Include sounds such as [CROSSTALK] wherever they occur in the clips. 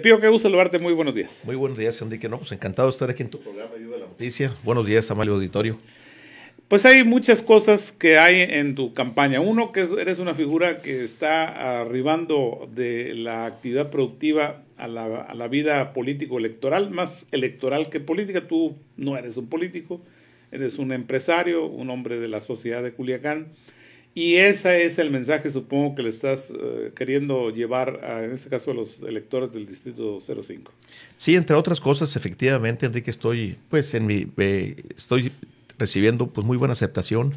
Pío, pido que saludarte. Muy buenos días. Muy buenos días, Andrique. No, pues encantado de estar aquí en tu programa de la Noticia. Buenos días, Amalio Auditorio. Pues hay muchas cosas que hay en tu campaña. Uno, que eres una figura que está arribando de la actividad productiva a la vida político-electoral, más electoral que política. Tú no eres un político, eres un empresario, un hombre de la sociedad de Culiacán. Y ese es el mensaje, supongo, que le estás eh, queriendo llevar, en este caso, a los electores del Distrito 05. Sí, entre otras cosas, efectivamente, Enrique, estoy, pues, eh, estoy recibiendo pues, muy buena aceptación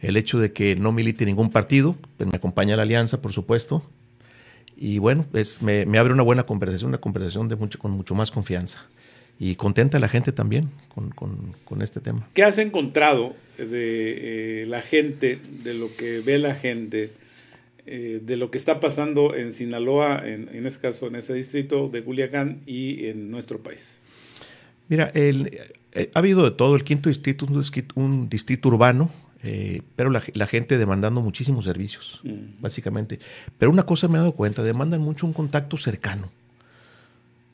el hecho de que no milite ningún partido, pues, me acompaña la alianza, por supuesto, y bueno, pues, me, abre una buena conversación, una conversación con mucho más confianza y contenta la gente también con, este tema. ¿Qué has encontrado de eh, la gente, de lo que ve la gente, eh, de lo que está pasando en Sinaloa, en, en este caso, en ese distrito de Culiacán y en nuestro país? Mira, eh, ha habido de todo. El quinto distrito es un, distrito urbano, pero la, gente demandando muchísimos servicios, mm. básicamente. Pero una cosa me he dado cuenta, demandan mucho un contacto cercano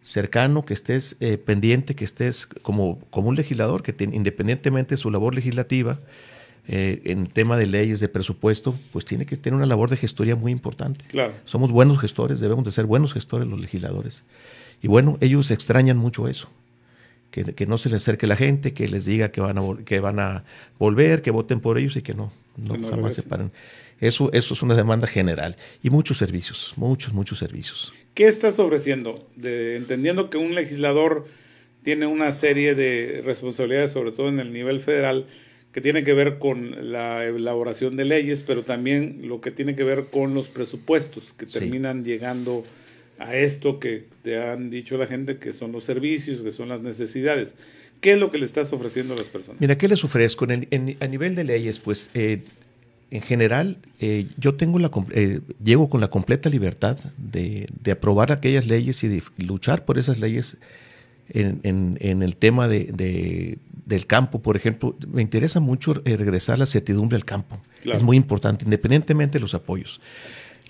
cercano, que estés eh, pendiente, que estés como, como un legislador, que independientemente de su labor legislativa, eh, en tema de leyes, de presupuesto, pues tiene que tener una labor de gestoría muy importante. Somos buenos gestores, debemos de ser buenos gestores los legisladores. Y bueno, ellos extrañan mucho eso. Que, no se les acerque la gente, que les diga que van a, que van a volver, que voten por ellos y que no, no, no jamás se paren. Eso, eso es una demanda general. Y muchos servicios, muchos, muchos servicios. ¿Qué estás ofreciendo? entendiendo que un legislador tiene una serie de responsabilidades, sobre todo en el nivel federal, que tiene que ver con la elaboración de leyes, pero también lo que tiene que ver con los presupuestos que terminan llegando a esto que te han dicho la gente, que son los servicios, que son las necesidades. ¿Qué es lo que le estás ofreciendo a las personas? Mira, ¿qué les ofrezco? a nivel de leyes, pues eh, en general, eh, yo tengo la, eh, llego con la completa libertad de, aprobar aquellas leyes y de luchar por esas leyes en, el tema de, del campo. Por ejemplo, me interesa mucho regresar la certidumbre al campo. Es muy importante, independientemente de los apoyos.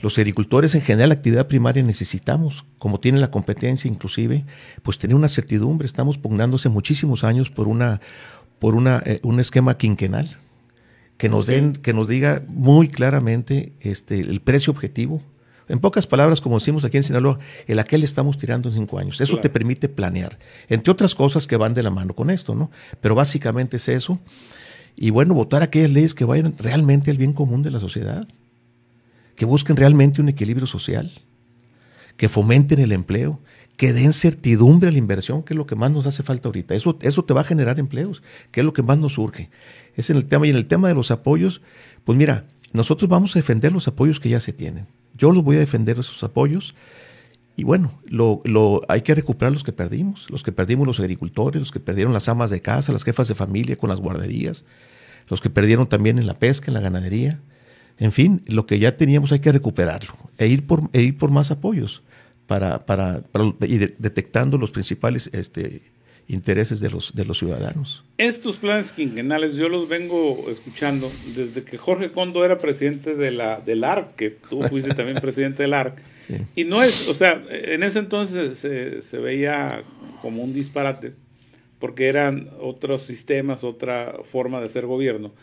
Los agricultores en general, la actividad primaria necesitamos, como tiene la competencia inclusive, pues tener una certidumbre. Estamos pugnándose muchísimos años por, una, por una, eh, un esquema quinquenal que nos den, que nos diga muy claramente este, el precio objetivo. En pocas palabras, como decimos aquí en Sinaloa, el a qué le estamos tirando en cinco años. Eso te permite planear, entre otras cosas que van de la mano con esto, ¿no? Pero básicamente es eso. Y bueno, votar aquellas leyes que vayan realmente al bien común de la sociedad, que busquen realmente un equilibrio social, que fomenten el empleo, que den certidumbre a la inversión, que es lo que más nos hace falta ahorita. Eso, eso te va a generar empleos, que es lo que más nos urge Es en el tema. Y en el tema de los apoyos, pues mira, nosotros vamos a defender los apoyos que ya se tienen. Yo los voy a defender esos apoyos. Y bueno, lo, hay que recuperar los que perdimos, los que perdimos los agricultores, los que perdieron las amas de casa, las jefas de familia con las guarderías, los que perdieron también en la pesca, en la ganadería. En fin, lo que ya teníamos hay que recuperarlo e ir por, e ir por más apoyos para, para, y detectando los principales este, intereses de los, de los ciudadanos. Estos planes quinquenales yo los vengo escuchando desde que Jorge Condo era presidente de la, del ARC, que tú fuiste también presidente del ARC. [LAUGHS] Y no es, o sea, en ese entonces se, se, veía como un disparate, porque eran otros sistemas, otra forma de hacer gobierno.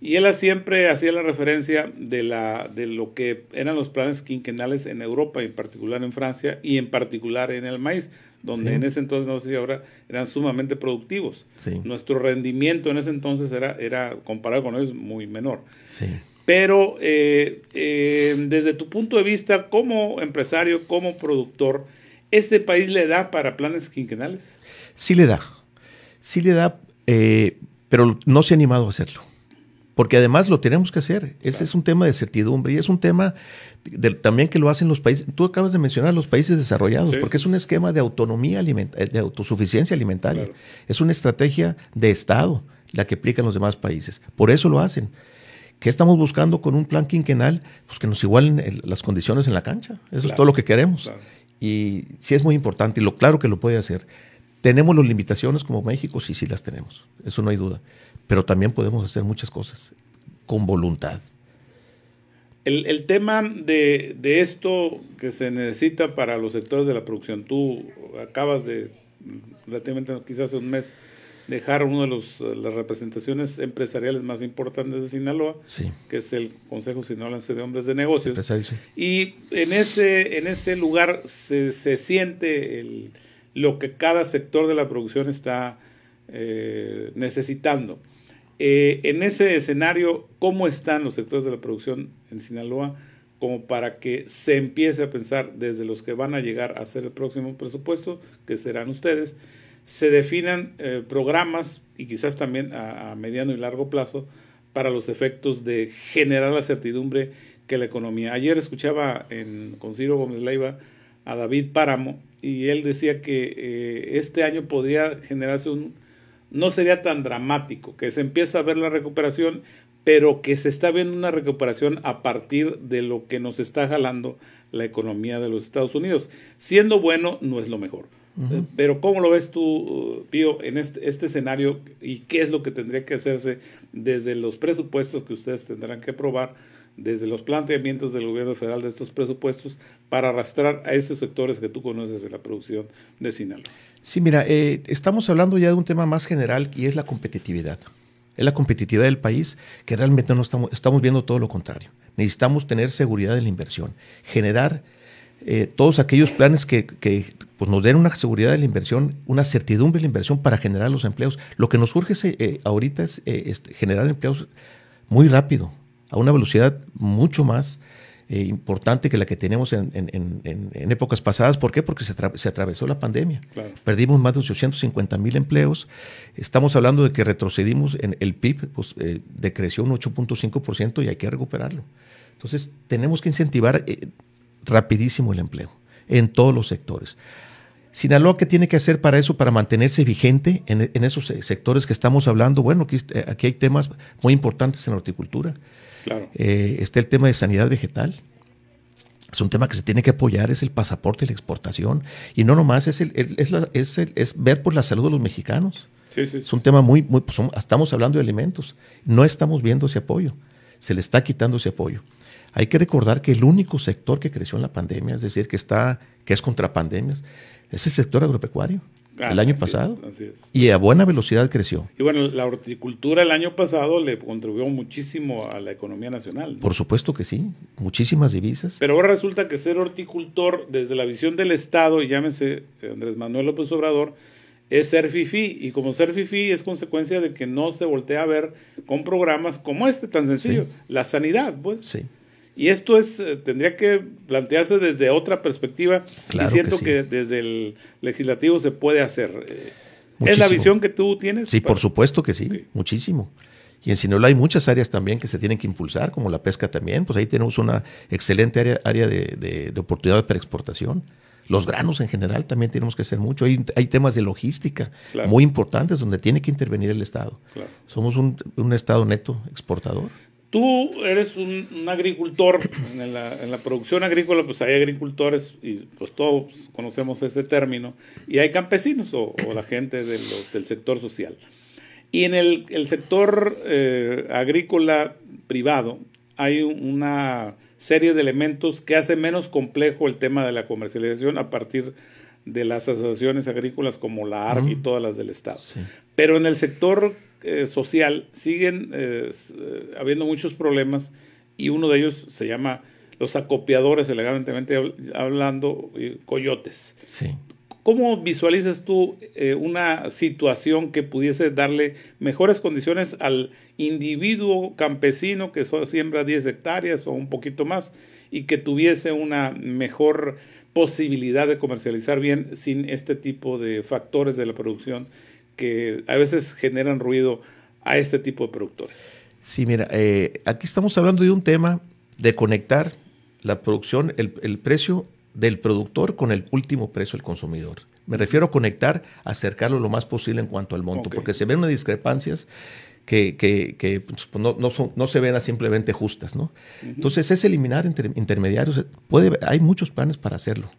Y él siempre hacía la referencia de, la, de lo que eran los planes quinquenales en Europa, en particular en Francia y en particular en el maíz, donde en ese entonces, no sé si ahora, eran sumamente productivos. Nuestro rendimiento en ese entonces era, era comparado con ellos, muy menor. Pero eh, eh, desde tu punto de vista como empresario, como productor, ¿este país le da para planes quinquenales? Sí le da, sí le da, eh, pero no se ha animado a hacerlo porque además lo tenemos que hacer. Ese es un tema de certidumbre y es un tema también que lo hacen los países. Tú acabas de mencionar los países desarrollados, porque es un esquema de autonomía alimentaria, eh, de autosuficiencia alimentaria. Es una estrategia de Estado la que aplican los demás países. Por eso lo hacen. ¿Qué estamos buscando con un plan quinquenal? Pues que nos igualen eh, las condiciones en la cancha. Eso es todo lo que queremos. Y sí es muy importante y lo claro que lo puede hacer. ¿Tenemos las limitaciones como México? Sí, sí las tenemos, eso no hay duda. Pero también podemos hacer muchas cosas con voluntad. El, tema de, esto que se necesita para los sectores de la producción, tú acabas de, relativamente quizás hace un mes, dejar una de los, las representaciones empresariales más importantes de Sinaloa, que es el Consejo Sinaloense de Hombres de Negocios. Y en ese, en ese lugar se, se siente el lo que cada sector de la producción está eh, necesitando. Eh, en ese escenario, ¿cómo están los sectores de la producción en Sinaloa? Como para que se empiece a pensar desde los que van a llegar a ser el próximo presupuesto, que serán ustedes, se definan eh, programas y quizás también a, mediano y largo plazo para los efectos de generar la certidumbre que la economía. Ayer escuchaba en, con Ciro Gómez Leiva a David Páramo y él decía que eh, este año podría generarse un... no sería tan dramático, que se empieza a ver la recuperación, pero que se está viendo una recuperación a partir de lo que nos está jalando la economía de los Estados Unidos. Siendo bueno, no es lo mejor. Eh, pero ¿cómo lo ves tú, uh, Pío, en este, este, escenario y qué es lo que tendría que hacerse desde los presupuestos que ustedes tendrán que aprobar desde los planteamientos del gobierno federal de estos presupuestos para arrastrar a esos sectores que tú conoces de la producción de Sinaloa. Sí, mira, eh, estamos hablando ya de un tema más general y es la competitividad. Es la competitividad del país que realmente no estamos, estamos viendo todo lo contrario. Necesitamos tener seguridad de la inversión, generar eh, todos aquellos planes que, que pues nos den una seguridad de la inversión, una certidumbre de la inversión para generar los empleos. Lo que nos urge eh, ahorita es este, generar empleos muy rápido, a una velocidad mucho más eh, importante que la que tenemos en, épocas pasadas. ¿Por qué? Porque se, atravesó la pandemia. Perdimos más de 850 mil empleos. Estamos hablando de que retrocedimos en el PIB, pues, eh, decreció un 8.5% y hay que recuperarlo. Entonces, tenemos que incentivar eh, rapidísimo el empleo en todos los sectores. Sinaloa, ¿qué tiene que hacer para eso, para mantenerse vigente en, esos eh, sectores que estamos hablando? Bueno, eh, aquí, hay temas muy importantes en la horticultura. Claro. Eh, está el tema de sanidad vegetal. Es un tema que se tiene que apoyar, es el pasaporte y la exportación. Y no nomás, es, es, ver por la salud de los mexicanos. Es un tema muy, muy pues, estamos hablando de alimentos. No estamos viendo ese apoyo. Se le está quitando ese apoyo. Hay que recordar que el único sector que creció en la pandemia, es decir, que está, que es contra pandemias, es el sector agropecuario. el ah, año pasado. Y a buena velocidad creció. Y bueno, la horticultura el año pasado le contribuyó muchísimo a la economía nacional. Por supuesto que sí, muchísimas divisas. Pero ahora resulta que ser horticultor desde la visión del Estado, y llámese Andrés Manuel López Obrador, es ser fifi y como ser fifi es consecuencia de que no se voltea a ver con programas como este tan sencillo, la sanidad, pues. Sí. Y esto es eh, tendría que plantearse desde otra perspectiva y siento que, desde el legislativo se puede hacer. Eh, ¿Es la visión que tú tienes? Sí, por supuesto que sí, muchísimo. Y en Sinaloa hay muchas áreas también que se tienen que impulsar, como la pesca también. Pues ahí tenemos una excelente área, área de, oportunidad para exportación. Los granos en general también tenemos que hacer mucho. Hay, temas de logística muy importantes donde tiene que intervenir el Estado. Somos un, un, Estado neto exportador tú eres un, agricultor, en la, producción agrícola pues hay agricultores y pues todos conocemos ese término, y hay campesinos o, la gente del sector social. Y en el, sector eh, agrícola privado hay una serie de elementos que hace menos complejo el tema de la comercialización a partir de las asociaciones agrícolas como la ARG y todas las del Estado. Pero en el sector eh, social siguen eh, eh, habiendo muchos problemas y uno de ellos se llama los acopiadores, elegantemente hablando, coyotes. ¿Cómo visualizas tú una situación que pudiese darle mejores condiciones al individuo campesino que siembra 10 hectáreas o un poquito más y que tuviese una mejor posibilidad de comercializar bien sin este tipo de factores de la producción que a veces generan ruido a este tipo de productores. Sí, mira, eh, aquí estamos hablando de un tema de conectar la producción, el, precio del productor con el último precio del consumidor. Me refiero a conectar, acercarlo lo más posible en cuanto al monto, porque se ven unas discrepancias que, pues, pues, no, no, se ven a simplemente justas. ¿no? Entonces es eliminar intermediarios. Puede, hay muchos planes para hacerlo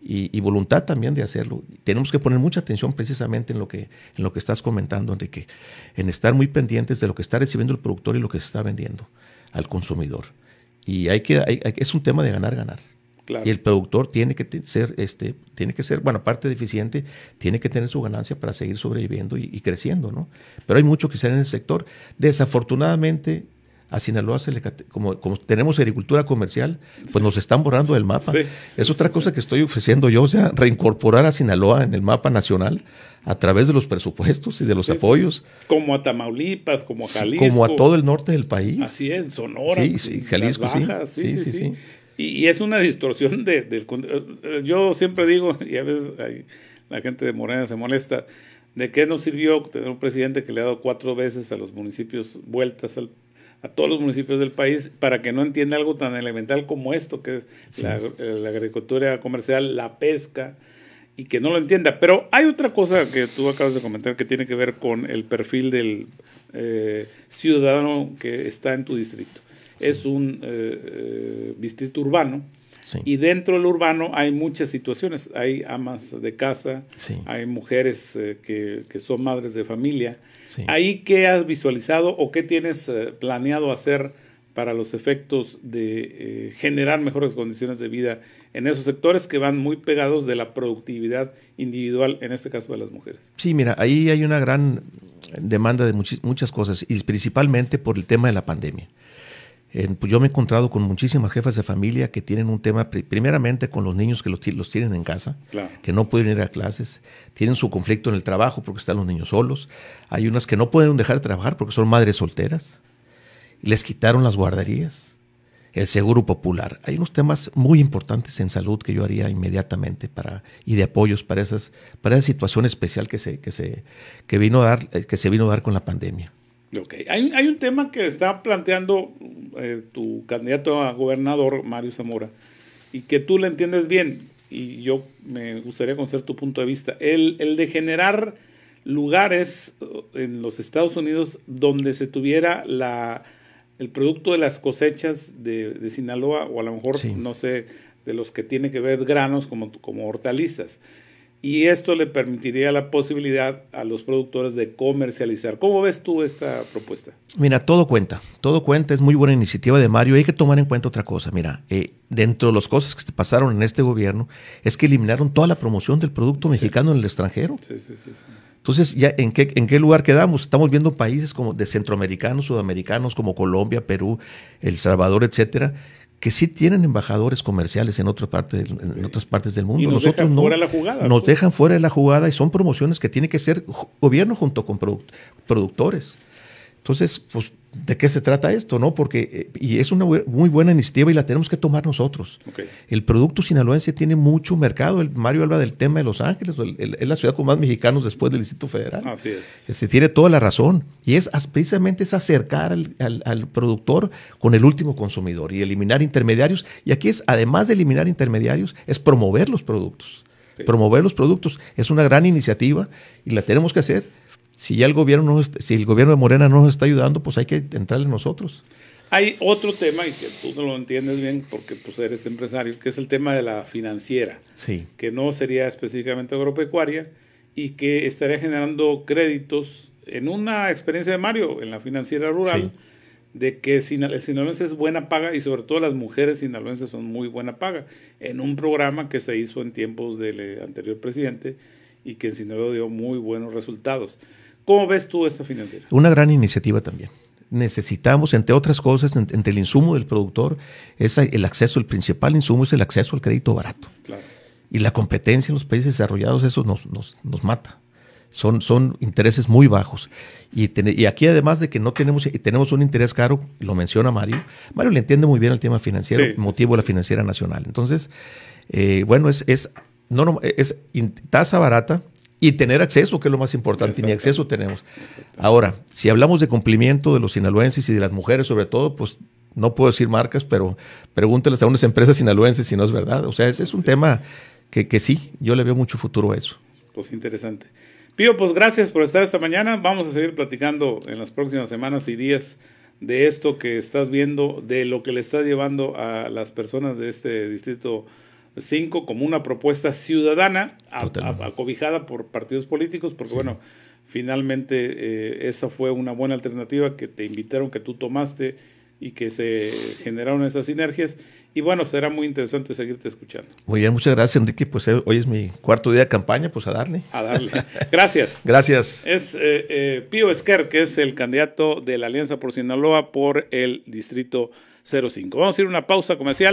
y, voluntad también de hacerlo. Tenemos que poner mucha atención precisamente en lo, que, en lo que estás comentando, Enrique, en estar muy pendientes de lo que está recibiendo el productor y lo que se está vendiendo al consumidor. Y hay que, es un tema de ganar, ganar. Y el productor tiene que ser, este, tiene que ser, bueno, aparte de eficiente, tiene que tener su ganancia para seguir sobreviviendo y, creciendo, ¿no? Pero hay mucho que hacer en el sector. Desafortunadamente, a Sinaloa, se como, como, tenemos agricultura comercial, pues nos están borrando del mapa. es otra cosa que estoy ofreciendo yo, o sea, reincorporar a Sinaloa en el mapa nacional a través de los presupuestos y de los apoyos. Como a Tamaulipas, como a Jalisco. como a todo el norte del país. Así es, Sonora. Sí, Jalisco, las sí, sí, sí, y, es una distorsión de, del... Eh, yo siempre digo, [LAUGHS] y a veces la gente de Morena se molesta, ¿de qué nos sirvió tener un presidente que le ha dado cuatro veces a los municipios vueltas a todos los municipios del país para que no entienda algo tan elemental como esto, que es la, agricultura comercial, la pesca, y que no lo entienda. Pero hay otra cosa que tú acabas de comentar que tiene que ver con el perfil del eh, ciudadano que está en tu distrito es un eh, eh, distrito urbano. Y dentro del urbano hay muchas situaciones. Hay amas de casa, hay mujeres eh, que, son madres de familia. ¿Ahí qué has visualizado o qué tienes planeado hacer para los efectos de generar mejores condiciones de vida en esos sectores que van muy pegados de la productividad individual, en este caso de las mujeres. Sí, mira, ahí hay una gran demanda de muchas cosas y principalmente por el tema de la pandemia. Pues, yo me he encontrado con muchísimas jefas de familia que tienen un tema, primeramente con los niños que los, tienen en casa, que no pueden ir a clases, tienen su conflicto en el trabajo porque están los niños solos, hay unas que no pueden dejar de trabajar porque son madres solteras, les quitaron las guarderías, el seguro popular. Hay unos temas muy importantes en salud que yo haría inmediatamente para, y de apoyos para, esas, para esa situación especial que se, que, se, vino a dar, eh, que se vino dar con la pandemia. Okay. Hay, hay, un tema que está planteando eh, tu candidato a gobernador, Mario Zamora, y que tú le entiendes bien, y yo me gustaría conocer tu punto de vista, el, el de generar lugares eh, en los Estados Unidos donde se tuviera la, el producto de las cosechas de, de Sinaloa, o a lo mejor, no sé, de los que tiene que ver granos como, como hortalizas y esto le permitiría la posibilidad a los productores de comercializar. ¿Cómo ves tú esta propuesta? Mira, todo cuenta, todo cuenta, es muy buena iniciativa de Mario. Hay que tomar en cuenta otra cosa, mira, eh, dentro de las cosas que se pasaron en este gobierno es que eliminaron toda la promoción del producto mexicano en el extranjero. Sí, sí, sí, Entonces, ¿ya en qué, en qué lugar quedamos? Estamos viendo países como de centroamericanos, sudamericanos, como Colombia, Perú, El Salvador, etcétera, que sí tienen embajadores comerciales en, otra parte en eh, otras partes del mundo. nos Nosotros dejan no, fuera de la jugada. Nos dejan fuera de la jugada y son promociones que tiene que ser gobierno junto con productores. Entonces, pues, ¿de qué se trata esto? ¿No? Porque, eh, y es una muy buena iniciativa y la tenemos que tomar nosotros. El producto sinaloense tiene mucho mercado. El Mario habla del tema de Los Ángeles, es la ciudad con más mexicanos después del Distrito Federal. Así es. Este, tiene toda la razón. Y es precisamente acercar al, productor con el último consumidor y eliminar intermediarios. Y aquí es, además de eliminar intermediarios, es promover los productos. Promover los productos es una gran iniciativa y la tenemos que hacer si el gobierno, de Morena no nos está ayudando, pues hay que entrarle nosotros. Hay otro tema, y que tú no lo entiendes bien porque pues, eres empresario, que es el tema de la financiera, sí. que no sería específicamente agropecuaria y que estaría generando créditos en una experiencia de Mario, en la financiera rural, de que el sinaloense es buena paga y sobre todo las mujeres sinaloenses son muy buena paga, en un programa que se hizo en tiempos del eh, anterior presidente y que en Sinaloa dio muy buenos resultados. ¿Cómo ves tú esta financiera? Una gran iniciativa también. Necesitamos, entre otras cosas, entre el insumo del productor, es el acceso, el principal insumo es el acceso al crédito barato. Y la competencia en los países desarrollados, eso nos, mata. Son, son, intereses muy bajos. Y, y, aquí además de que no tenemos, tenemos un interés caro, lo menciona Mario, Mario le entiende muy bien el tema financiero, motivo de la financiera nacional. Entonces, eh, bueno, es no, no es tasa barata y tener acceso, que es lo más importante, ni acceso tenemos. Ahora, si hablamos de cumplimiento de los sinaloenses y de las mujeres sobre todo, pues no puedo decir marcas, pero pregúntales a unas empresas sinaloenses si no es verdad. O sea, ese es un tema que, que sí, yo le veo mucho futuro a eso. Pues interesante. Pío, pues gracias por estar esta mañana. Vamos a seguir platicando en las próximas semanas y días de esto que estás viendo, de lo que le estás llevando a las personas de este distrito cinco como una propuesta ciudadana acobijada por partidos políticos, porque bueno, finalmente eh, esa fue una buena alternativa que te invitaron, que tú tomaste y que se generaron esas sinergias. Y bueno, será muy interesante seguirte escuchando. Muy bien, muchas gracias Enrique. Pues eh, hoy es mi cuarto día de campaña, pues a darle. A darle. Gracias. [LAUGHS] gracias. Es eh, eh, Pío Esquer, que es el candidato de la Alianza por Sinaloa por el Distrito 05. Vamos a ir a una pausa comercial.